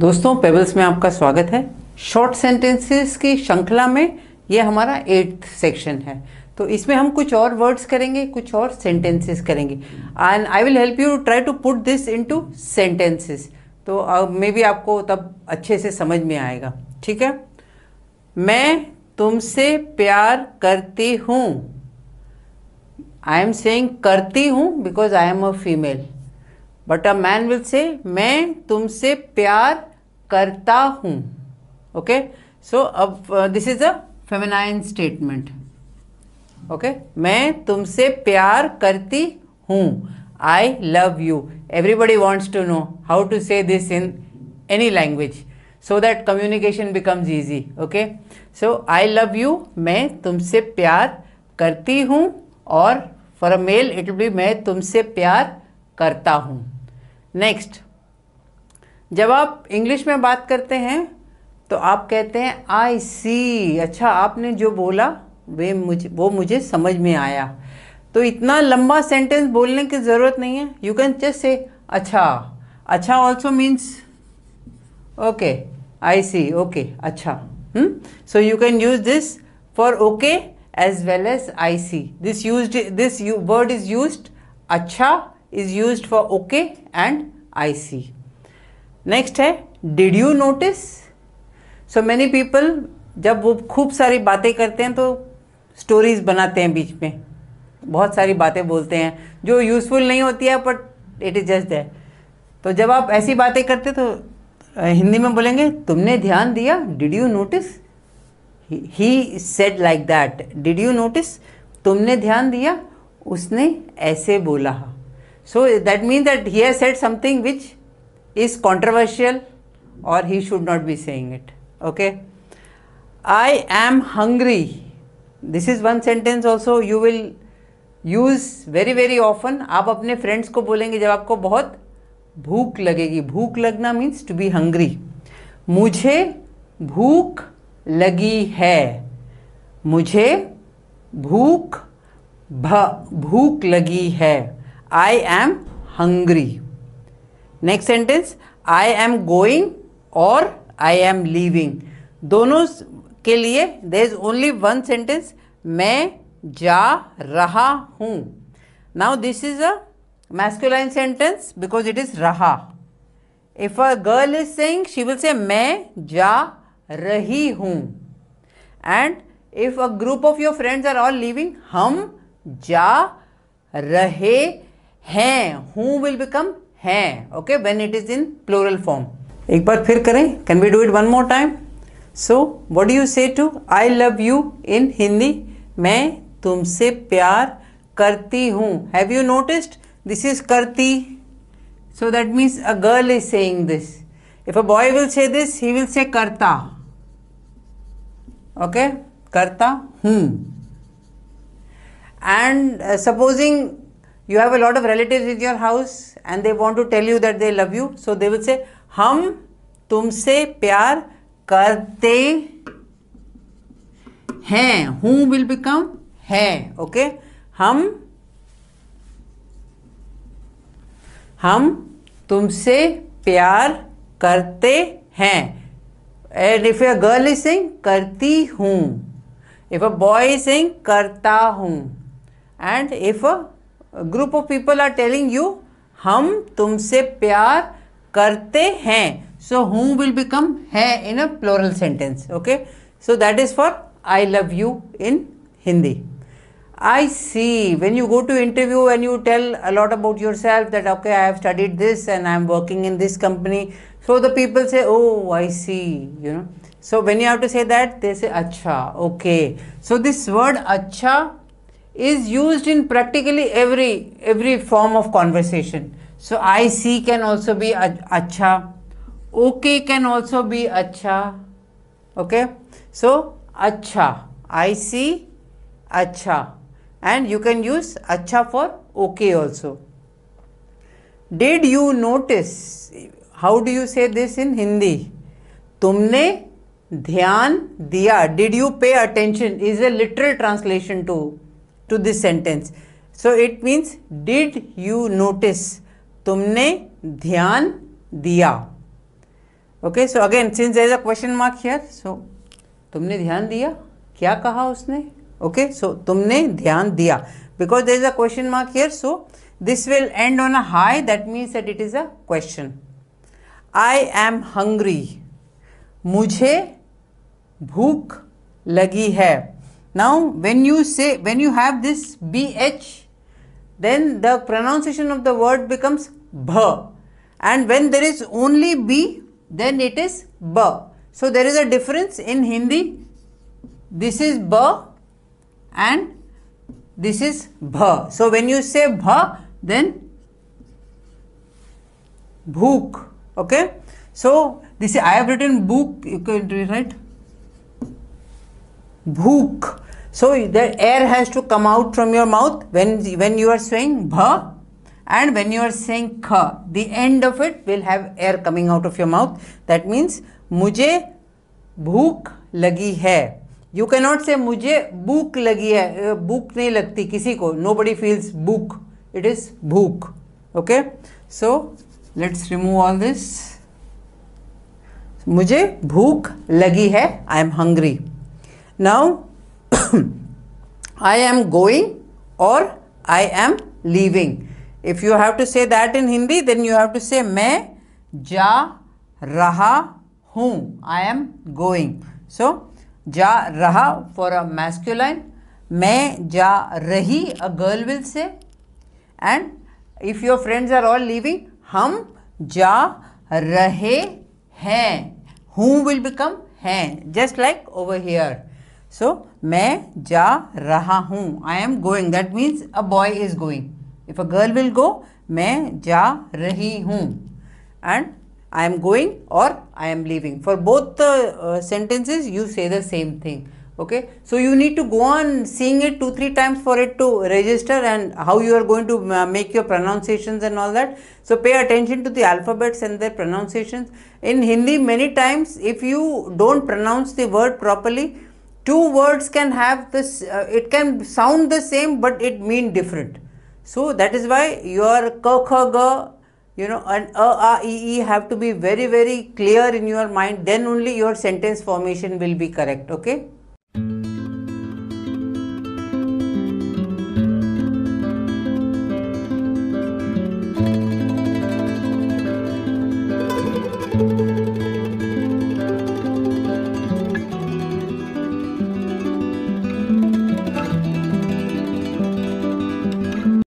दोस्तों पेबल्स में आपका स्वागत है शॉर्ट सेंटेंसेस की श्रृंखला में ये हमारा एट्थ सेक्शन है तो इसमें हम कुछ और वर्ड्स करेंगे कुछ और सेंटेंसेस करेंगे and I will help you try to put this into sentences तो मे बी आपको तब अच्छे से समझ में आएगा ठीक है मैं तुमसे प्यार करती हूँ आई एम सेइंग करती हूँ because I am a female but a man will say मैं तुमसे प्यार करता हूँ ओके सो अब this is a feminine statement okay मैं तुमसे प्यार करती हूँ I love you everybody wants to know how to say this in any language so that communication becomes easy okay so I love you मैं तुमसे प्यार करती हूँ और for a male it be मैं तुमसे प्यार करता हूँ नेक्स्ट जब आप इंग्लिश में बात करते हैं तो आप कहते हैं आई सी अच्छा आपने जो बोला वे मुझे वो मुझे समझ में आया तो इतना लंबा सेंटेंस बोलने की ज़रूरत नहीं है यू कैन जस्ट से अच्छा अच्छा also means okay I see okay अच्छा so you can use this for okay as well as I see this use this word is use अच्छा is use for okay and I see next है did you notice so many people जब वो खूब सारी बातें करते हैं तो स्टोरीज बनाते हैं बीच में बहुत सारी बातें बोलते हैं जो यूज़फुल नहीं होती है but it is just that तो जब आप ऐसी बातें करते तो हिंदी में बोलेंगे तुमने ध्यान दिया did you notice he said like that did you notice तुमने ध्यान दिया उसने ऐसे बोला So that means that he has said something which is controversial or he should not be saying it. Okay. I am hungry. This is one sentence also you will use very very often आप अपने friends को बोलेंगे जब आपको बहुत भूख लगेगी भूख लगना मीन्स टू बी हंग्री मुझे भूख लगी है मुझे भूख भ भूख लगी है I am hungry next sentence I am going और आई एम लीविंग दोनों के लिए there is only one sentence मैं जा रहा हूँ now this is a masculine sentence because it is रहा if a girl is saying she will say मैं जा रही हूँ and if a group of your friends are all living हम जा रहे हैं हु विल बिकम हैं okay when it is in plural form एक बार फिर करें can we do it one more time so what do you say to I love you in Hindi मैं तुमसे प्यार करती हूँ have you noticed this is करती so that means a girl is saying this if a boy will say this he will say करता okay करता हूँ and supposing you have a lot of relative in your house and they want to tell you that they love you so they will say हम तुमसे प्यार करते हैं who will become है okay हम हम तुमसे प्यार करते हैं and if a girl is saying करती हूं if a boy is saying करता हूं and if a group of people are telling you हम तुमसे प्यार करते हैं सो हु विल बिकम है in a plural sentence okay so that is for I love you in Hindi I see. When you go to interview and you tell a lot about yourself that, okay, I have studied this and I am working in this company. So the people say, oh, I see, you know. So when you have to say that, they say, acha, okay. So this word acha is used in practically every every form of conversation. So I see can also be acha, okay can also be acha, okay. So acha, I see, acha, and you can use acha for okay also. Did you notice? How do you say this in Hindi? तुमने ध्यान दिया you pay attention? Is a literal translation to to this sentence. So it means did you notice? तुमने ध्यान दिया okay so again since as a question mark here so तुमने ध्यान दिया क्या कहा उसने ओके okay, सो so, तुमने ध्यान दिया because there is a question mark here so this will end on a high that means that it is a question I am hungry मुझे भूख लगी है Now, when you say, when you have this BH, then the pronunciation of the word becomes bh. And when there is only B, then it is b. So, there is a difference in Hindi. This is b and this is bh. So, when you say bh, then bhook. Okay. So, this I have written book, you can write भूख so the air has to come out from your mouth when when you are saying भ and when you are saying ख the end of it will have air coming out of your mouth that means मुझे भूख लगी है you can not से मुझे भूख लगी है भूख नहीं लगती किसी को नो बडी फील्स भूख इट इज भूख okay so let's remove all this मुझे भूख लगी है I am hungry now I am going और I am leaving if you have to say that in Hindi then you have to say मैं जा रहा हूँ आई एम गोइंग सो जा रहा फॉर अ मैस्क्यूलाइन मैं जा रही a girl will say and if your friends are all living हम जा रहे हैं हूँ विल बिकम हैं just like over here So, मैं जा रहा हूँ I am going. That means a boy is going. If a girl will go, मैं जा रही हूँ and I am going or I am leaving. For both the uh, sentences, you say the same thing. Okay, so you need to go on seeing it two three times for it to register and how you are going to uh, make your pronunciations and all that. So pay attention to the alphabets and their pronunciations. In Hindi, many times if you don't pronounce the word properly, two words can have this uh, it can sound the same but it mean different so that is why your ka you know and a a e e have to be very very clear in your mind then only your sentence formation will be correct okay